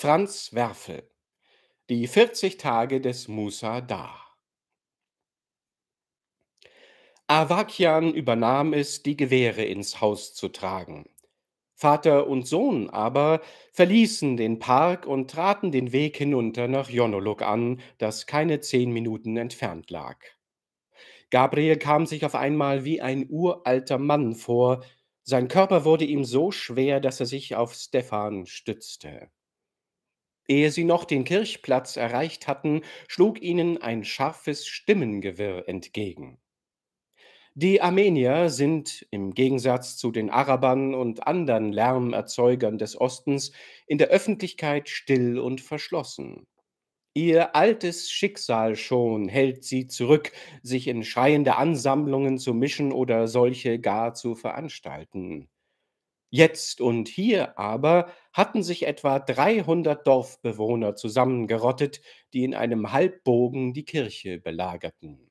Franz Werfel Die 40 Tage des Musa Da. Avakian übernahm es, die Gewehre ins Haus zu tragen. Vater und Sohn aber verließen den Park und traten den Weg hinunter nach Jonolog an, das keine zehn Minuten entfernt lag. Gabriel kam sich auf einmal wie ein uralter Mann vor, sein Körper wurde ihm so schwer, dass er sich auf Stefan stützte. Ehe sie noch den Kirchplatz erreicht hatten, schlug ihnen ein scharfes Stimmengewirr entgegen. Die Armenier sind im Gegensatz zu den Arabern und anderen Lärmerzeugern des Ostens in der Öffentlichkeit still und verschlossen. Ihr altes Schicksal schon hält sie zurück, sich in schreiende Ansammlungen zu mischen oder solche gar zu veranstalten. Jetzt und hier aber hatten sich etwa 300 Dorfbewohner zusammengerottet, die in einem Halbbogen die Kirche belagerten.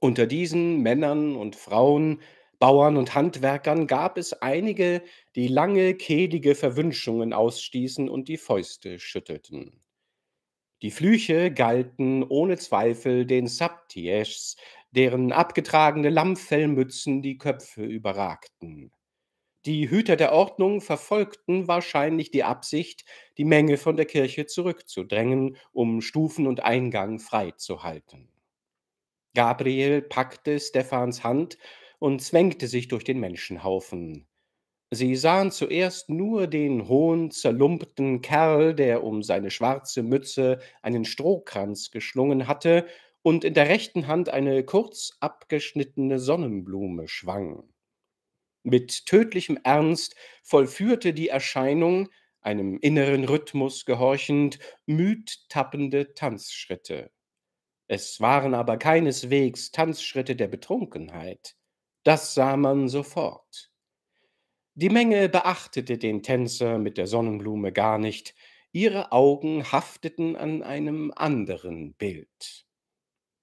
Unter diesen Männern und Frauen, Bauern und Handwerkern gab es einige, die lange, kehlige Verwünschungen ausstießen und die Fäuste schüttelten. Die Flüche galten ohne Zweifel den Sabtieschs, deren abgetragene Lammfellmützen die Köpfe überragten. Die Hüter der Ordnung verfolgten wahrscheinlich die Absicht, die Menge von der Kirche zurückzudrängen, um Stufen und Eingang freizuhalten. Gabriel packte Stephans Hand und zwängte sich durch den Menschenhaufen. Sie sahen zuerst nur den hohen, zerlumpten Kerl, der um seine schwarze Mütze einen Strohkranz geschlungen hatte und in der rechten Hand eine kurz abgeschnittene Sonnenblume schwang. Mit tödlichem Ernst vollführte die Erscheinung, einem inneren Rhythmus gehorchend, müd tappende Tanzschritte. Es waren aber keineswegs Tanzschritte der Betrunkenheit. Das sah man sofort. Die Menge beachtete den Tänzer mit der Sonnenblume gar nicht, ihre Augen hafteten an einem anderen Bild.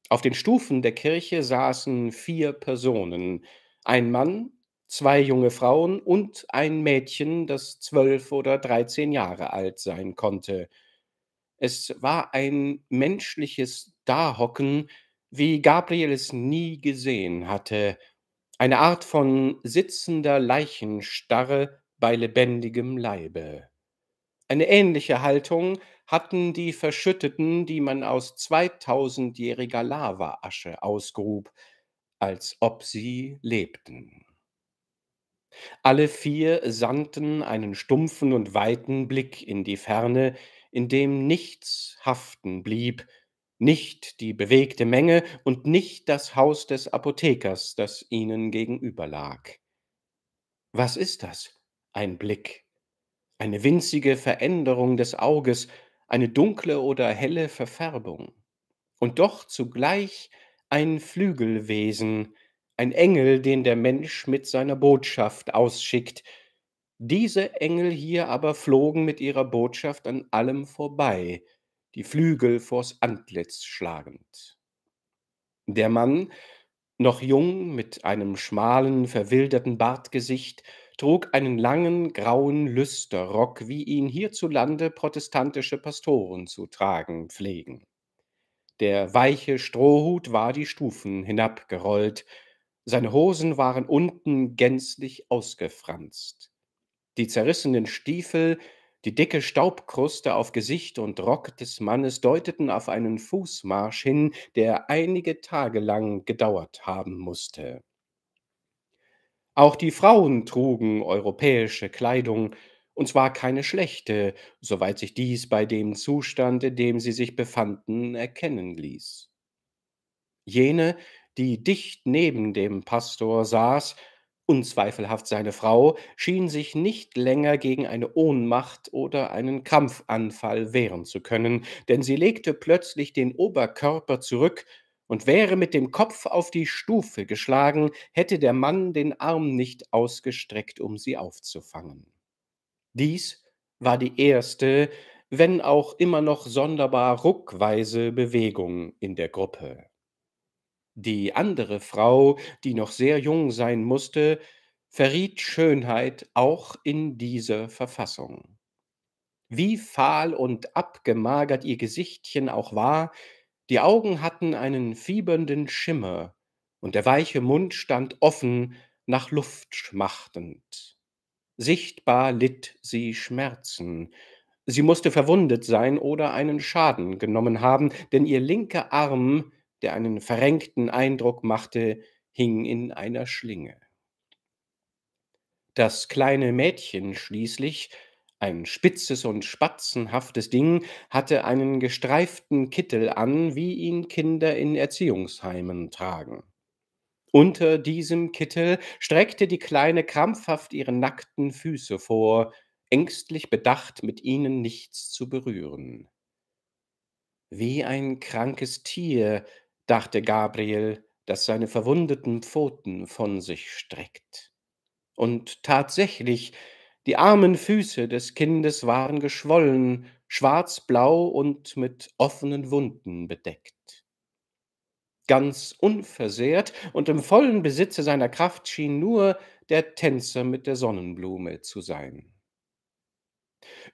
Auf den Stufen der Kirche saßen vier Personen, ein Mann, zwei junge Frauen und ein Mädchen, das zwölf oder dreizehn Jahre alt sein konnte. Es war ein menschliches Dahocken, wie Gabriel es nie gesehen hatte, eine Art von sitzender Leichenstarre bei lebendigem Leibe. Eine ähnliche Haltung hatten die Verschütteten, die man aus zweitausendjähriger Lavaasche ausgrub, als ob sie lebten. Alle vier sandten einen stumpfen und weiten Blick in die Ferne, in dem nichts haften blieb, nicht die bewegte Menge und nicht das Haus des Apothekers, das ihnen gegenüberlag. Was ist das? Ein Blick, eine winzige Veränderung des Auges, eine dunkle oder helle Verfärbung, und doch zugleich ein Flügelwesen, ein Engel, den der Mensch mit seiner Botschaft ausschickt. Diese Engel hier aber flogen mit ihrer Botschaft an allem vorbei, die Flügel vors Antlitz schlagend. Der Mann, noch jung, mit einem schmalen, verwilderten Bartgesicht, trug einen langen, grauen Lüsterrock, wie ihn hierzulande protestantische Pastoren zu tragen pflegen. Der weiche Strohhut war die Stufen hinabgerollt, seine Hosen waren unten gänzlich ausgefranst. Die zerrissenen Stiefel, die dicke Staubkruste auf Gesicht und Rock des Mannes deuteten auf einen Fußmarsch hin, der einige Tage lang gedauert haben musste. Auch die Frauen trugen europäische Kleidung, und zwar keine schlechte, soweit sich dies bei dem Zustand, in dem sie sich befanden, erkennen ließ. Jene, die dicht neben dem Pastor saß, unzweifelhaft seine Frau, schien sich nicht länger gegen eine Ohnmacht oder einen Krampfanfall wehren zu können, denn sie legte plötzlich den Oberkörper zurück und wäre mit dem Kopf auf die Stufe geschlagen, hätte der Mann den Arm nicht ausgestreckt, um sie aufzufangen. Dies war die erste, wenn auch immer noch sonderbar ruckweise Bewegung in der Gruppe. Die andere Frau, die noch sehr jung sein musste, verriet Schönheit auch in dieser Verfassung. Wie fahl und abgemagert ihr Gesichtchen auch war, die Augen hatten einen fiebernden Schimmer, und der weiche Mund stand offen, nach Luft schmachtend. Sichtbar litt sie Schmerzen. Sie musste verwundet sein oder einen Schaden genommen haben, denn ihr linker Arm der einen verrenkten Eindruck machte, hing in einer Schlinge. Das kleine Mädchen schließlich, ein spitzes und spatzenhaftes Ding, hatte einen gestreiften Kittel an, wie ihn Kinder in Erziehungsheimen tragen. Unter diesem Kittel streckte die Kleine krampfhaft ihre nackten Füße vor, ängstlich bedacht, mit ihnen nichts zu berühren. Wie ein krankes Tier dachte Gabriel, das seine verwundeten Pfoten von sich streckt. Und tatsächlich, die armen Füße des Kindes waren geschwollen, schwarzblau und mit offenen Wunden bedeckt. Ganz unversehrt und im vollen Besitze seiner Kraft schien nur der Tänzer mit der Sonnenblume zu sein.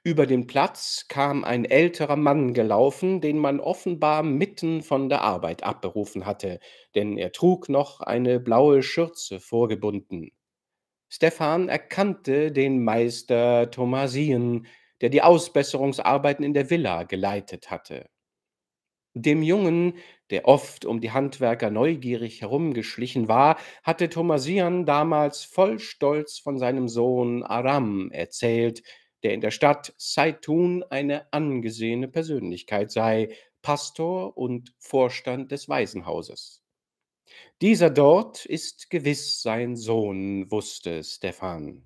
Über den Platz kam ein älterer Mann gelaufen, den man offenbar mitten von der Arbeit abberufen hatte, denn er trug noch eine blaue Schürze vorgebunden. Stefan erkannte den Meister Thomasien, der die Ausbesserungsarbeiten in der Villa geleitet hatte. Dem Jungen, der oft um die Handwerker neugierig herumgeschlichen war, hatte Thomasian damals voll Stolz von seinem Sohn Aram erzählt, der in der Stadt Saitun eine angesehene Persönlichkeit sei, Pastor und Vorstand des Waisenhauses. Dieser dort ist gewiss sein Sohn, wusste Stefan.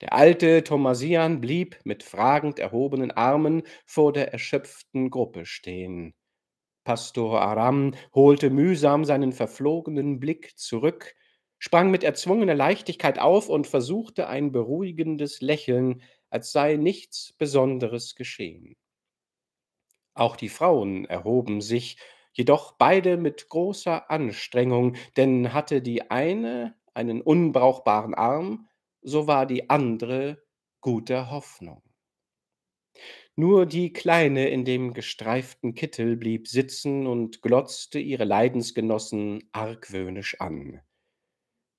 Der alte Thomasian blieb mit fragend erhobenen Armen vor der erschöpften Gruppe stehen. Pastor Aram holte mühsam seinen verflogenen Blick zurück, sprang mit erzwungener Leichtigkeit auf und versuchte ein beruhigendes Lächeln als sei nichts Besonderes geschehen. Auch die Frauen erhoben sich, jedoch beide mit großer Anstrengung, denn hatte die eine einen unbrauchbaren Arm, so war die andere guter Hoffnung. Nur die Kleine in dem gestreiften Kittel blieb sitzen und glotzte ihre Leidensgenossen argwöhnisch an.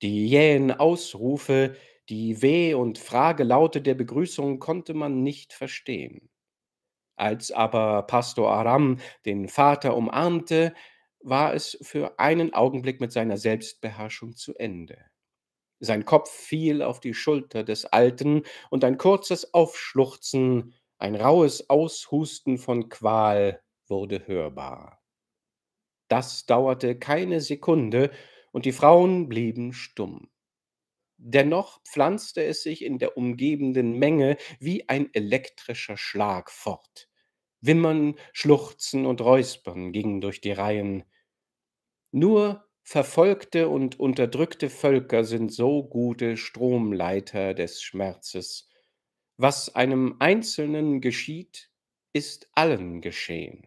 Die jähen Ausrufe, die Weh- und Fragelaute der Begrüßung konnte man nicht verstehen. Als aber Pastor Aram den Vater umarmte, war es für einen Augenblick mit seiner Selbstbeherrschung zu Ende. Sein Kopf fiel auf die Schulter des Alten und ein kurzes Aufschluchzen, ein raues Aushusten von Qual wurde hörbar. Das dauerte keine Sekunde und die Frauen blieben stumm. Dennoch pflanzte es sich in der umgebenden Menge wie ein elektrischer Schlag fort. Wimmern, Schluchzen und Räuspern gingen durch die Reihen. Nur verfolgte und unterdrückte Völker sind so gute Stromleiter des Schmerzes. Was einem Einzelnen geschieht, ist allen geschehen.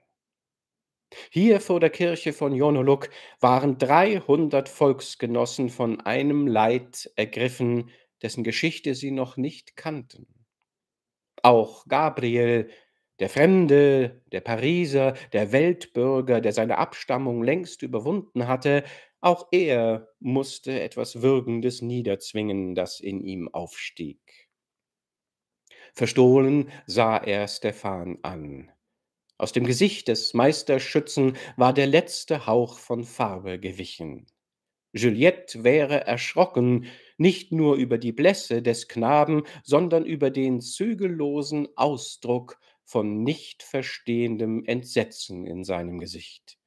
Hier vor der Kirche von Jonoluk waren 300 Volksgenossen von einem Leid ergriffen, dessen Geschichte sie noch nicht kannten. Auch Gabriel, der Fremde, der Pariser, der Weltbürger, der seine Abstammung längst überwunden hatte, auch er musste etwas Würgendes niederzwingen, das in ihm aufstieg. Verstohlen sah er Stefan an. Aus dem Gesicht des Meisterschützen war der letzte Hauch von Farbe gewichen. Juliette wäre erschrocken, nicht nur über die Blässe des Knaben, sondern über den zügellosen Ausdruck von nicht verstehendem Entsetzen in seinem Gesicht.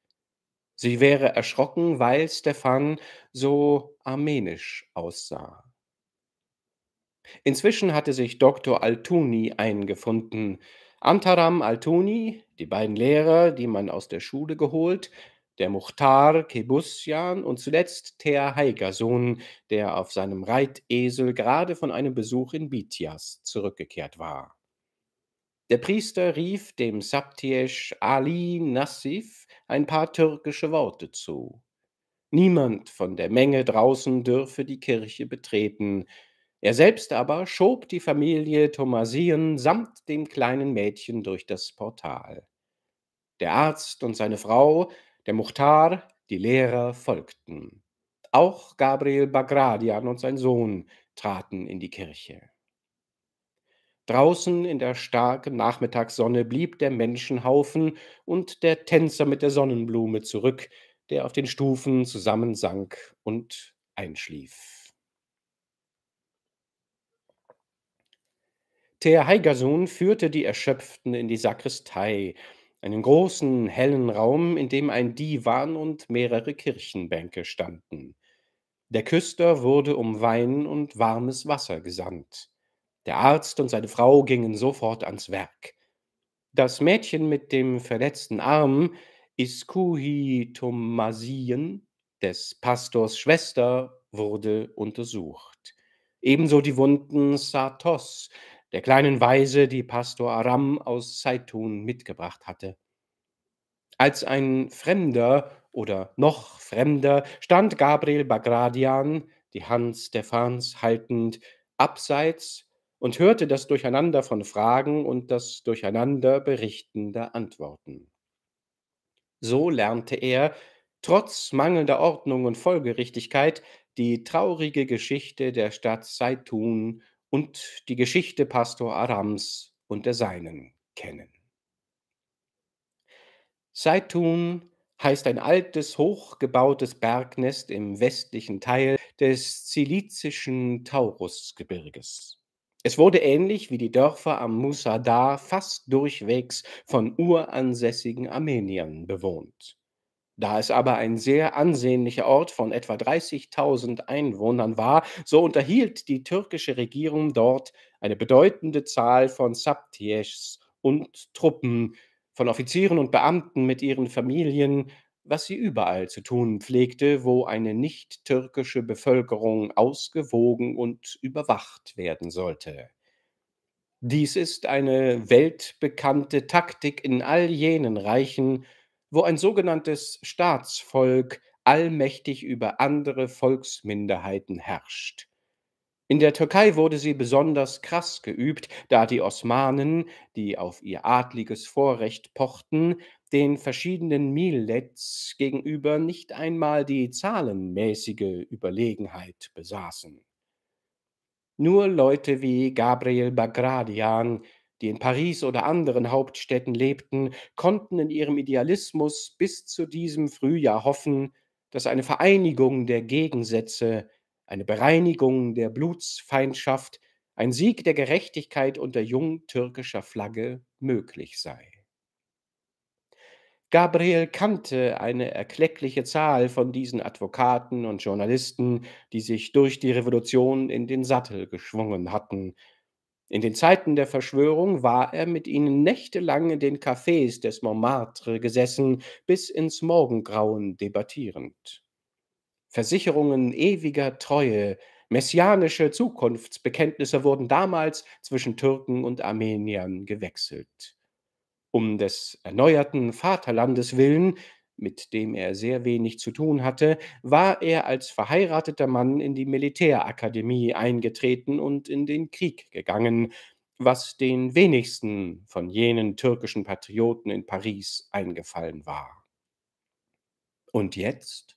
Sie wäre erschrocken, weil Stefan so armenisch aussah. Inzwischen hatte sich Dr. Altuni eingefunden. Antaram Altuni, die beiden Lehrer, die man aus der Schule geholt, der Muchtar Kebusjan und zuletzt Thea Heigersohn, der auf seinem Reitesel gerade von einem Besuch in Bithyas zurückgekehrt war. Der Priester rief dem Saptiesh Ali Nassif ein paar türkische Worte zu. Niemand von der Menge draußen dürfe die Kirche betreten, er selbst aber schob die Familie Thomasien samt dem kleinen Mädchen durch das Portal. Der Arzt und seine Frau, der Muchtar, die Lehrer folgten. Auch Gabriel Bagradian und sein Sohn traten in die Kirche. Draußen in der starken Nachmittagssonne blieb der Menschenhaufen und der Tänzer mit der Sonnenblume zurück, der auf den Stufen zusammensank und einschlief. Der Heigersohn führte die Erschöpften in die Sakristei, einen großen, hellen Raum, in dem ein Divan und mehrere Kirchenbänke standen. Der Küster wurde um Wein und warmes Wasser gesandt. Der Arzt und seine Frau gingen sofort ans Werk. Das Mädchen mit dem verletzten Arm, Iskuhi Tomasien, des Pastors Schwester, wurde untersucht. Ebenso die Wunden Satos, der kleinen Weise, die Pastor Aram aus Zeitun mitgebracht hatte. Als ein Fremder oder noch Fremder stand Gabriel Bagradian, die Hand Stefans haltend, abseits und hörte das Durcheinander von Fragen und das Durcheinander berichtender Antworten. So lernte er, trotz mangelnder Ordnung und Folgerichtigkeit, die traurige Geschichte der Stadt Saitun und die Geschichte Pastor Arams und der Seinen kennen. Seitun heißt ein altes, hochgebautes Bergnest im westlichen Teil des zilizischen Taurusgebirges. Es wurde ähnlich wie die Dörfer am Musadar fast durchwegs von uransässigen Armeniern bewohnt. Da es aber ein sehr ansehnlicher Ort von etwa 30.000 Einwohnern war, so unterhielt die türkische Regierung dort eine bedeutende Zahl von Sabtiers und Truppen, von Offizieren und Beamten mit ihren Familien, was sie überall zu tun pflegte, wo eine nicht-türkische Bevölkerung ausgewogen und überwacht werden sollte. Dies ist eine weltbekannte Taktik in all jenen Reichen, wo ein sogenanntes Staatsvolk allmächtig über andere Volksminderheiten herrscht. In der Türkei wurde sie besonders krass geübt, da die Osmanen, die auf ihr adliges Vorrecht pochten, den verschiedenen Milets gegenüber nicht einmal die zahlenmäßige Überlegenheit besaßen. Nur Leute wie Gabriel Bagradian, die in Paris oder anderen Hauptstädten lebten, konnten in ihrem Idealismus bis zu diesem Frühjahr hoffen, dass eine Vereinigung der Gegensätze, eine Bereinigung der Blutsfeindschaft, ein Sieg der Gerechtigkeit unter jungtürkischer Flagge möglich sei. Gabriel kannte eine erkleckliche Zahl von diesen Advokaten und Journalisten, die sich durch die Revolution in den Sattel geschwungen hatten in den Zeiten der Verschwörung war er mit ihnen nächtelang in den Cafés des Montmartre gesessen, bis ins Morgengrauen debattierend. Versicherungen ewiger Treue, messianische Zukunftsbekenntnisse wurden damals zwischen Türken und Armeniern gewechselt. Um des erneuerten Vaterlandes willen mit dem er sehr wenig zu tun hatte, war er als verheirateter Mann in die Militärakademie eingetreten und in den Krieg gegangen, was den wenigsten von jenen türkischen Patrioten in Paris eingefallen war. Und jetzt?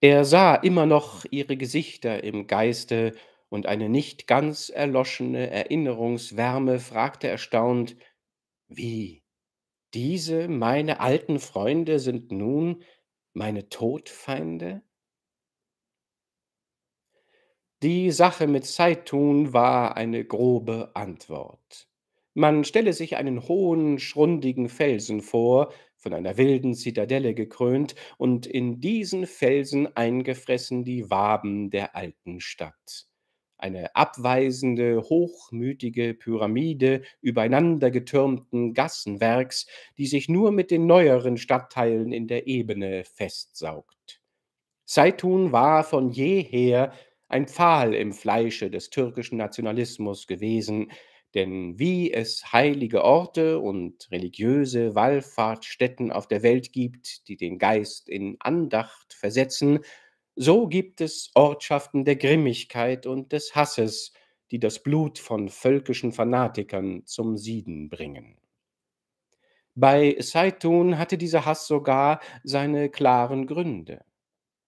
Er sah immer noch ihre Gesichter im Geiste, und eine nicht ganz erloschene Erinnerungswärme fragte erstaunt, wie diese, meine alten Freunde, sind nun meine Todfeinde? Die Sache mit Zeitun war eine grobe Antwort. Man stelle sich einen hohen, schrundigen Felsen vor, von einer wilden Zitadelle gekrönt und in diesen Felsen eingefressen die Waben der alten Stadt eine abweisende, hochmütige Pyramide übereinandergetürmten Gassenwerks, die sich nur mit den neueren Stadtteilen in der Ebene festsaugt. Seitun war von jeher ein Pfahl im Fleische des türkischen Nationalismus gewesen, denn wie es heilige Orte und religiöse Wallfahrtsstätten auf der Welt gibt, die den Geist in Andacht versetzen so gibt es Ortschaften der Grimmigkeit und des Hasses, die das Blut von völkischen Fanatikern zum Sieden bringen. Bei Saitun hatte dieser Hass sogar seine klaren Gründe.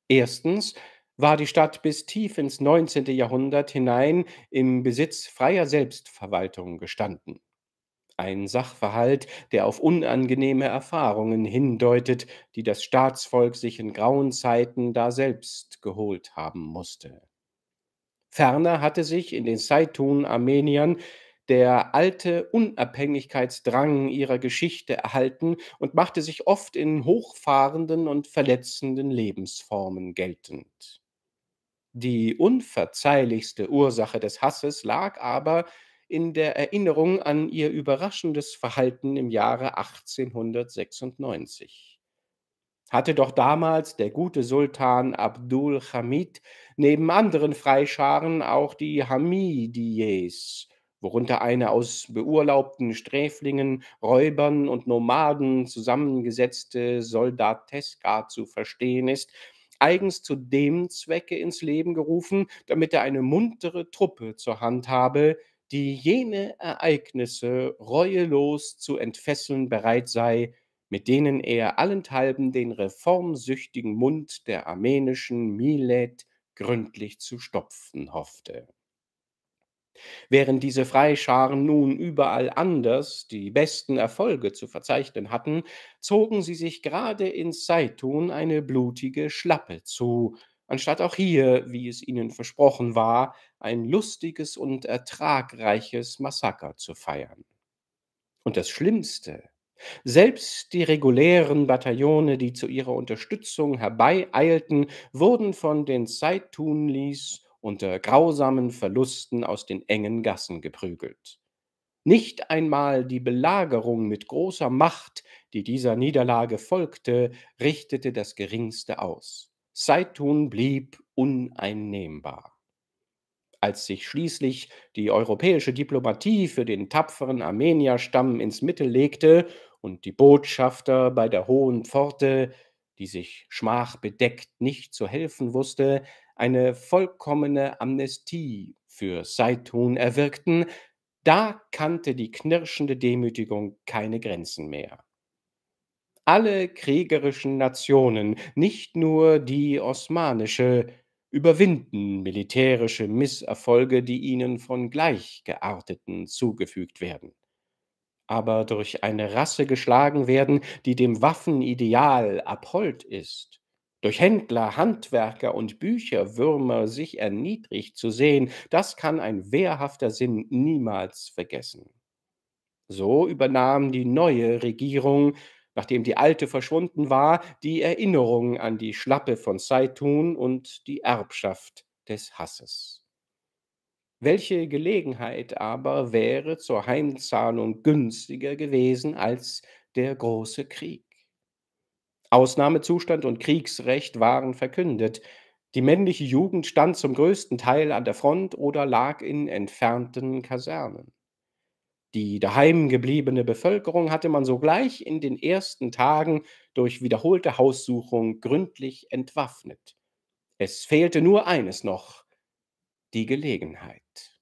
Erstens war die Stadt bis tief ins 19. Jahrhundert hinein im Besitz freier Selbstverwaltung gestanden. Ein Sachverhalt, der auf unangenehme Erfahrungen hindeutet, die das Staatsvolk sich in grauen Zeiten daselbst geholt haben musste. Ferner hatte sich in den Saitun Armeniern der alte Unabhängigkeitsdrang ihrer Geschichte erhalten und machte sich oft in hochfahrenden und verletzenden Lebensformen geltend. Die unverzeihlichste Ursache des Hasses lag aber in der Erinnerung an ihr überraschendes Verhalten im Jahre 1896. Hatte doch damals der gute Sultan Abdul Hamid neben anderen Freischaren auch die Hamidiyes, worunter eine aus beurlaubten Sträflingen, Räubern und Nomaden zusammengesetzte Soldateska zu verstehen ist, eigens zu dem Zwecke ins Leben gerufen, damit er eine muntere Truppe zur Hand habe, die jene Ereignisse reuelos zu entfesseln bereit sei, mit denen er allenthalben den reformsüchtigen Mund der armenischen Milet gründlich zu stopfen hoffte. Während diese Freischaren nun überall anders die besten Erfolge zu verzeichnen hatten, zogen sie sich gerade in Seitun eine blutige Schlappe zu, anstatt auch hier, wie es ihnen versprochen war, ein lustiges und ertragreiches Massaker zu feiern. Und das Schlimmste, selbst die regulären Bataillone, die zu ihrer Unterstützung herbeieilten, wurden von den Zeitunlis unter grausamen Verlusten aus den engen Gassen geprügelt. Nicht einmal die Belagerung mit großer Macht, die dieser Niederlage folgte, richtete das Geringste aus. Saitun blieb uneinnehmbar. Als sich schließlich die europäische Diplomatie für den tapferen Armenierstamm ins Mittel legte und die Botschafter bei der Hohen Pforte, die sich schmachbedeckt nicht zu helfen wusste, eine vollkommene Amnestie für Saitun erwirkten, da kannte die knirschende Demütigung keine Grenzen mehr alle kriegerischen Nationen, nicht nur die osmanische, überwinden militärische Misserfolge, die ihnen von Gleichgearteten zugefügt werden, aber durch eine Rasse geschlagen werden, die dem Waffenideal abhold ist durch Händler, Handwerker und Bücherwürmer sich erniedrigt zu sehen, das kann ein wehrhafter Sinn niemals vergessen. So übernahm die neue Regierung nachdem die alte verschwunden war, die Erinnerung an die Schlappe von Saitun und die Erbschaft des Hasses. Welche Gelegenheit aber wäre zur Heimzahlung günstiger gewesen als der große Krieg? Ausnahmezustand und Kriegsrecht waren verkündet. Die männliche Jugend stand zum größten Teil an der Front oder lag in entfernten Kasernen. Die daheim gebliebene Bevölkerung hatte man sogleich in den ersten Tagen durch wiederholte Haussuchung gründlich entwaffnet. Es fehlte nur eines noch, die Gelegenheit.